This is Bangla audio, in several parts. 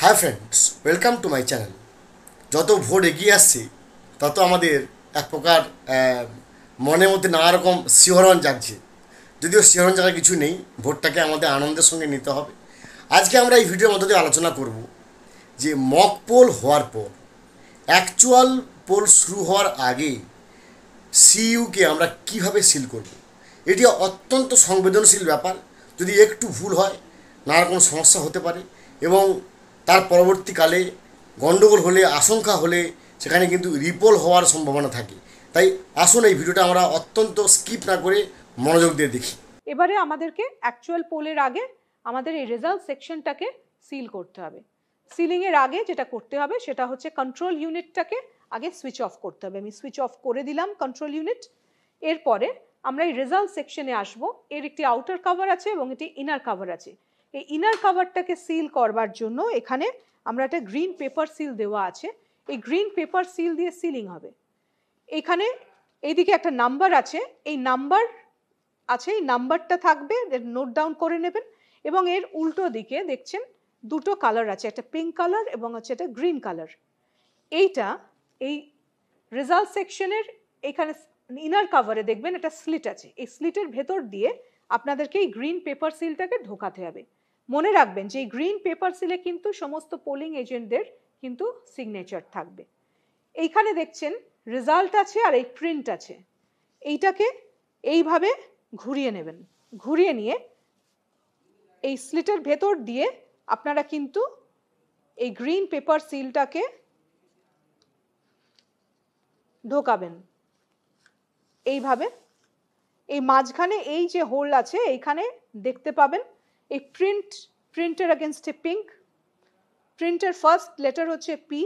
হ্যাঁ friends welcome to my channel যত ভোর এগিয়ে আসছে তত আমাদের এক প্রকার মনের মধ্যে নানা রকম শিহরণ জাগছে যদিও শিহরণ জাগা কিছু নেই ভোটটাকে আমাদের আনন্দের সঙ্গে নিতে হবে আজকে আমরা এই ভিডিওর মধ্যে দিয়ে আলোচনা করব যে মক পোল হওয়ার পর অ্যাকচুয়াল পোল শুরু হওয়ার আগে সিইউকে আমরা কিভাবে সিল করব এটি অত্যন্ত সংবেদনশীল ব্যাপার যদি একটু ভুল হয় নানা রকম সমস্যা হতে পারে এবং তার পরবর্তীকালে গণ্ডগোল হলে আশঙ্কা হলে সেখানে কিন্তু রিপোল হওয়ার সম্ভাবনা থাকে তাই আসুন এই ভিডিওটা আমরা অত্যন্ত স্কিপ না করে মনোযোগ দিয়ে দেখি এবারে আমাদেরকে অ্যাকচুয়াল পোলের আগে আমাদের এই রেজাল্ট সেকশনটাকে সিল করতে হবে সিলিংয়ের আগে যেটা করতে হবে সেটা হচ্ছে কন্ট্রোল ইউনিটটাকে আগে সুইচ অফ করতে হবে আমি সুইচ অফ করে দিলাম কন্ট্রোল ইউনিট এরপরে আমরা এই রেজাল্ট সেকশনে আসব এর একটি আউটার কাভার আছে এবং এটি ইনার কাভার আছে এই ইনার কাভারটাকে সিল করবার জন্য এখানে আমরা একটা গ্রিন পেপার সিল দেওয়া আছে এই গ্রিন পেপার সিল দিয়ে সিলিং হবে এখানে এইদিকে একটা নাম্বার আছে এই নাম্বার আছে এই নাম্বারটা থাকবে নোট ডাউন করে নেবেন এবং এর উল্টো দিকে দেখছেন দুটো কালার আছে একটা পিঙ্ক কালার এবং হচ্ছে একটা গ্রিন কালার এইটা এই রেজাল্ট সেকশনের এখানে ইনার কাভারে দেখবেন একটা স্লিট আছে এই স্লিটের ভেতর দিয়ে আপনাদেরকে এই গ্রিন পেপার সিলটাকে ঢোকাতে হবে মনে রাখবেন যে গ্রিন পেপার সিলে কিন্তু সমস্ত পোলিং এজেন্টদের কিন্তু সিগনেচার থাকবে এইখানে দেখছেন রেজাল্ট আছে আর এই প্রিন্ট আছে এইটাকে এইভাবে ঘুরিয়ে নেবেন ঘুরিয়ে নিয়ে এই স্লিটের ভেতর দিয়ে আপনারা কিন্তু এই গ্রিন পেপার সিলটাকে ঢোকাবেন এইভাবে এই মাঝখানে এই যে হোল আছে এইখানে দেখতে পাবেন এই প্রিন্ট প্রিন্টের এগেনস্টে পিঙ্ক প্রিন্টের ফার্স্ট লেটার হচ্ছে পি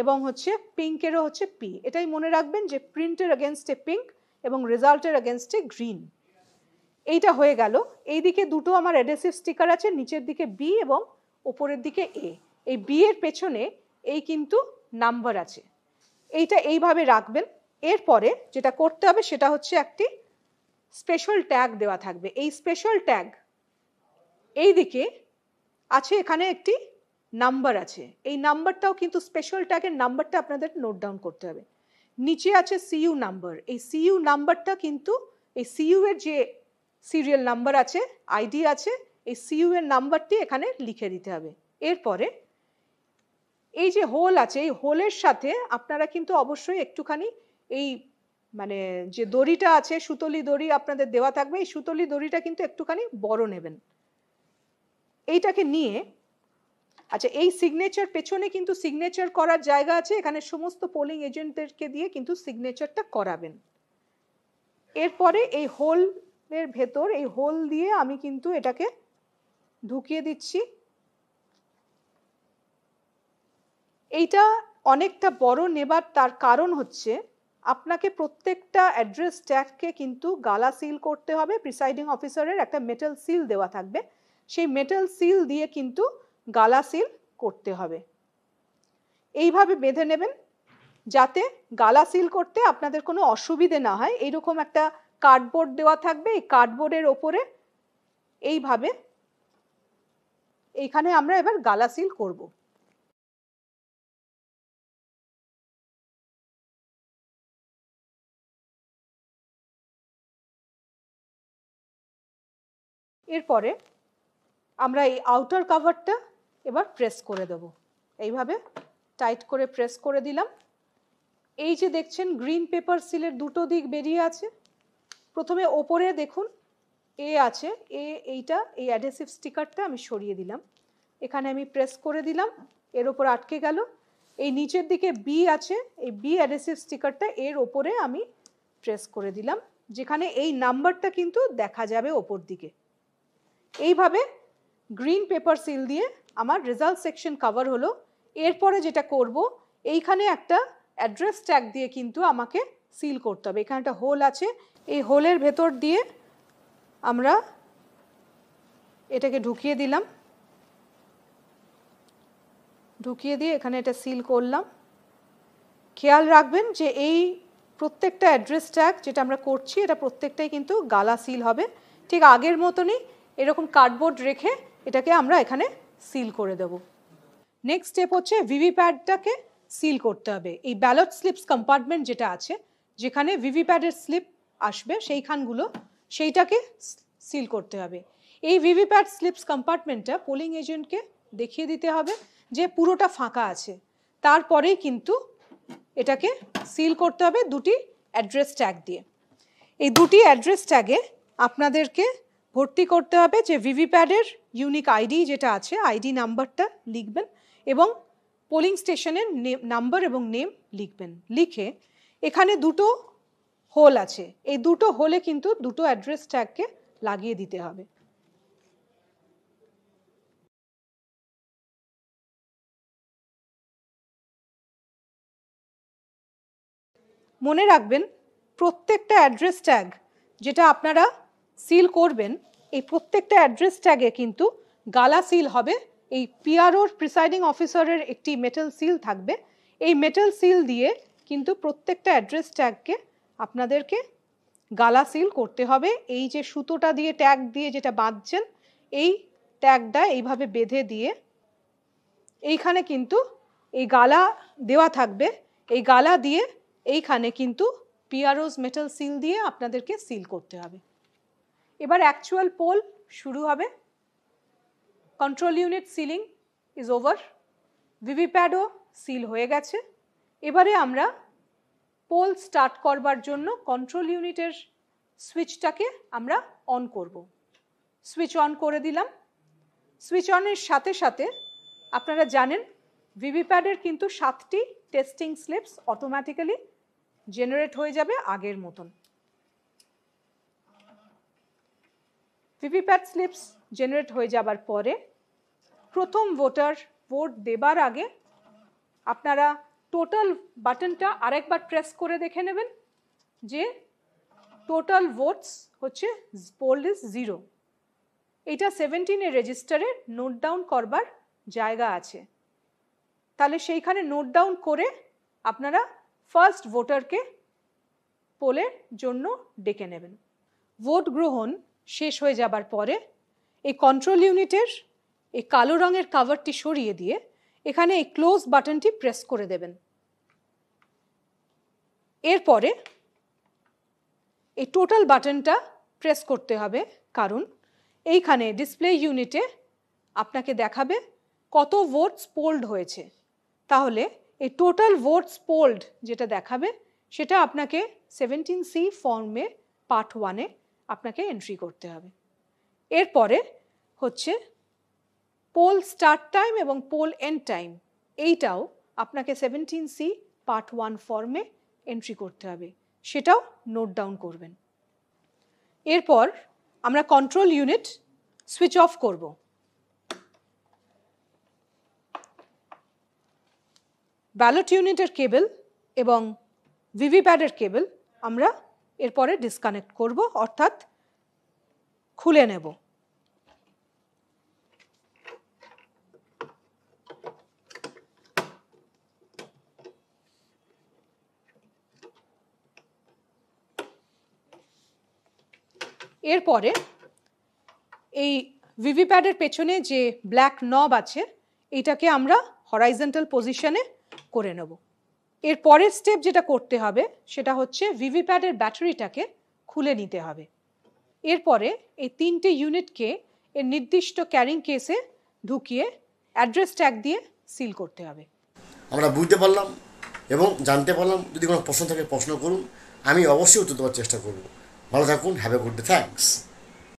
এবং হচ্ছে পিঙ্কেরও হচ্ছে পি এটাই মনে রাখবেন যে প্রিন্টের এগেনস্টে পিঙ্ক এবং রেজাল্টের এগেনস্টে গ্রিন এইটা হয়ে গেল এই দিকে দুটো আমার অ্যাডেসিভ স্টিকার আছে নিচের দিকে বি এবং ওপরের দিকে এ এই বি এর পেছনে এই কিন্তু নাম্বার আছে এইটা এইভাবে রাখবেন এরপরে যেটা করতে হবে সেটা হচ্ছে একটি স্পেশাল ট্যাগ দেওয়া থাকবে এই স্পেশাল ট্যাগ এই দিকে আছে এখানে একটি নাম্বার আছে এই নাম্বারটাও কিন্তু স্পেশাল ট্যাগের নাম্বারটা আপনাদের নোট ডাউন করতে হবে নিচে আছে সিইউ নাম্বার এই সিইউ নাম্বারটা কিন্তু এই সিইউ এর যে সিরিয়াল নাম্বার আছে আইডি আছে এই সিইউ এর নাম্বারটি এখানে লিখে দিতে হবে এরপরে এই যে হোল আছে এই হোলের সাথে আপনারা কিন্তু অবশ্যই একটুখানি এই মানে যে দড়িটা আছে সুতলি দড়ি আপনাদের দেওয়া থাকবে এই সুতলি দড়িটা কিন্তু একটুখানি বড় নেবেন এইটাকে নিয়ে আচ্ছা এই সিগনেচার পেছনে কিন্তু সিগনেচার করার জায়গা আছে এখানে সমস্ত পোলিং এজেন্টদেরকে দিয়ে কিন্তু সিগনেচারটা করাবেন এরপরে এই হোল এর ভেতর এই হোল দিয়ে আমি কিন্তু এটাকে ঢুকিয়ে দিচ্ছি এইটা অনেকটা বড় নেবার তার কারণ হচ্ছে আপনাকে প্রত্যেকটা অ্যাড্রেস ট্যাগকে কিন্তু গালা সিল করতে হবে প্রিসাইডিং অফিসারের একটা মেটাল সিল দেওয়া থাকবে সেই মেটাল সিল দিয়ে কিন্তু গালা সিল করতে হবে এইভাবে বেঁধে নেবেন যাতে গালা সিল করতে আপনাদের কোনো অসুবিধে না হয় এইরকম একটা কার্ডবোর্ড দেওয়া থাকবে এই কার্ডবোর্ডের ওপরে এইভাবে এইখানে আমরা এবার গালা সিল করব এরপরে আমরা এই আউটার কাভারটা এবার প্রেস করে দেব এইভাবে টাইট করে প্রেস করে দিলাম এই যে দেখছেন গ্রিন পেপার সিলের দুটো দিক বেরিয়ে আছে প্রথমে ওপরে দেখুন এ আছে এ এইটা এই অ্যাডেসিভ স্টিকারটা আমি সরিয়ে দিলাম এখানে আমি প্রেস করে দিলাম এর ওপর আটকে গেল এই নিচের দিকে বি আছে এই বি অ্যাডেসিভ স্টিকারটা এর ওপরে আমি প্রেস করে দিলাম যেখানে এই নাম্বারটা কিন্তু দেখা যাবে ওপর দিকে এইভাবে গ্রিন পেপার সিল দিয়ে আমার রেজাল্ট সেকশন কভার হলো এরপরে যেটা করব এইখানে একটা অ্যাড্রেস ট্যাগ দিয়ে কিন্তু আমাকে সিল করতে হবে এখানে একটা হোল আছে এই হোলের ভেতর দিয়ে আমরা এটাকে ঢুকিয়ে দিলাম ঢুকিয়ে দিয়ে এখানে এটা সিল করলাম খেয়াল রাখবেন যে এই প্রত্যেকটা অ্যাড্রেস ট্যাগ যেটা আমরা করছি এটা প্রত্যেকটাই কিন্তু গালা সিল হবে ঠিক আগের মতনই এরকম কার্ডবোর্ড রেখে এটাকে আমরা এখানে সিল করে দেব নেক্সট স্টেপ হচ্ছে ভিভিপ্যাডটাকে সিল করতে হবে এই ব্যালট স্লিপস কম্পার্টমেন্ট যেটা আছে যেখানে ভিভিপ্যাডের স্লিপ আসবে সেইখানগুলো সেইটাকে সিল করতে হবে এই ভিভিপ্যাড স্লিপস কম্পার্টমেন্টটা পোলিং এজেন্টকে দেখিয়ে দিতে হবে যে পুরোটা ফাঁকা আছে তারপরেই কিন্তু এটাকে সিল করতে হবে দুটি অ্যাড্রেস ট্যাগ দিয়ে এই দুটি অ্যাড্রেস ট্যাগে আপনাদেরকে ভর্তি করতে হবে যে ভিভিপ্যাডের ইউনিক আইডি যেটা আছে আইডি নাম্বারটা লিখবেন এবং পোলিং স্টেশনের নাম্বার এবং নেম লিখবেন লিখে এখানে দুটো হোল আছে এই দুটো হোলে কিন্তু দুটো অ্যাড্রেস ট্যাগকে লাগিয়ে দিতে হবে মনে রাখবেন প্রত্যেকটা অ্যাড্রেস ট্যাগ যেটা আপনারা সিল করবেন এই প্রত্যেকটা অ্যাড্রেস ট্যাগে কিন্তু গালা সিল হবে এই পিআরওর প্রিসাইডিং অফিসারের একটি মেটাল সিল থাকবে এই মেটাল সিল দিয়ে কিন্তু প্রত্যেকটা অ্যাড্রেস ট্যাগকে আপনাদেরকে গালা সিল করতে হবে এই যে সুতোটা দিয়ে ট্যাগ দিয়ে যেটা বাঁধছেন এই ট্যাগটা এইভাবে বেঁধে দিয়ে এইখানে কিন্তু এই গালা দেওয়া থাকবে এই গালা দিয়ে এইখানে কিন্তু পিআরওস মেটাল সিল দিয়ে আপনাদেরকে সিল করতে হবে এবার অ্যাকচুয়াল পোল শুরু হবে control unit sealing is over ভিভিপ্যাডও সিল হয়ে গেছে এবারে আমরা পোল স্টার্ট করবার জন্য কন্ট্রোল ইউনিটের সুইচটাকে আমরা অন করব সুইচ অন করে দিলাম সুইচ অনের সাথে সাথে আপনারা জানেন ভিভিপ্যাডের কিন্তু সাতটি টেস্টিং স্লিপস অটোমেটিক্যালি জেনারেট হয়ে যাবে আগের মতন ভিভিপ্যাট স্লিপস জেনারেট হয়ে যাবার পরে প্রথম ভোটার ভোট দেবার আগে আপনারা টোটাল বাটনটা আরেকবার প্রেস করে দেখে নেবেন যে টোটাল ভোটস হচ্ছে পোল ইজ জিরো এটা সেভেন্টিনের রেজিস্টারে নোট ডাউন করবার জায়গা আছে তাহলে সেইখানে নোট ডাউন করে আপনারা ফার্স্ট ভোটারকে পোলের জন্য ডেকে নেবেন ভোট গ্রহণ শেষ হয়ে যাবার পরে এই কন্ট্রোল ইউনিটের এই কালো রঙের কাভারটি সরিয়ে দিয়ে এখানে এই ক্লোজ বাটনটি প্রেস করে দেবেন এরপরে এই টোটাল বাটনটা প্রেস করতে হবে কারণ এইখানে ডিসপ্লে ইউনিটে আপনাকে দেখাবে কত ভোটস পোল্ড হয়েছে তাহলে এই টোটাল ভোটস পোল্ড যেটা দেখাবে সেটা আপনাকে সেভেন্টিন সি ফর্মে পার্ট ওয়ানে আপনাকে এন্ট্রি করতে হবে এরপরে হচ্ছে পোল স্টার্ট টাইম এবং পোল এন্ড টাইম এইটাও আপনাকে সেভেন্টিন সি পার্ট ওয়ান ফর্মে এন্ট্রি করতে হবে সেটাও নোট ডাউন করবেন এরপর আমরা কন্ট্রোল ইউনিট সুইচ অফ করব ব্যালট ইউনিটের কেবল এবং ভিভিপ্যাডের কেবল আমরা এরপরে ডিসকানেক্ট করব অর্থাৎ খুলে নেব এরপরে এই ভিভি প্যাডের পেছনে যে ব্ল্যাক নব আছে এটাকে আমরা হরাইজেন্টাল পজিশনে করে নেবো এর পরের স্টেপ যেটা করতে হবে সেটা হচ্ছে ভিভিপ্যাডের ব্যাটারিটাকে খুলে নিতে হবে এরপরে এই তিনটে ইউনিটকে এর নির্দিষ্ট ক্যারিং কেসে ঢুকিয়ে অ্যাড্রেস ট্যাগ দিয়ে সিল করতে হবে আমরা বুঝতে পারলাম এবং জানতে পারলাম যদি কোনো প্রশ্ন থাকে প্রশ্ন করুন আমি অবশ্যই উত্তর দেওয়ার চেষ্টা করব ভালো থাকুন have a good day thanks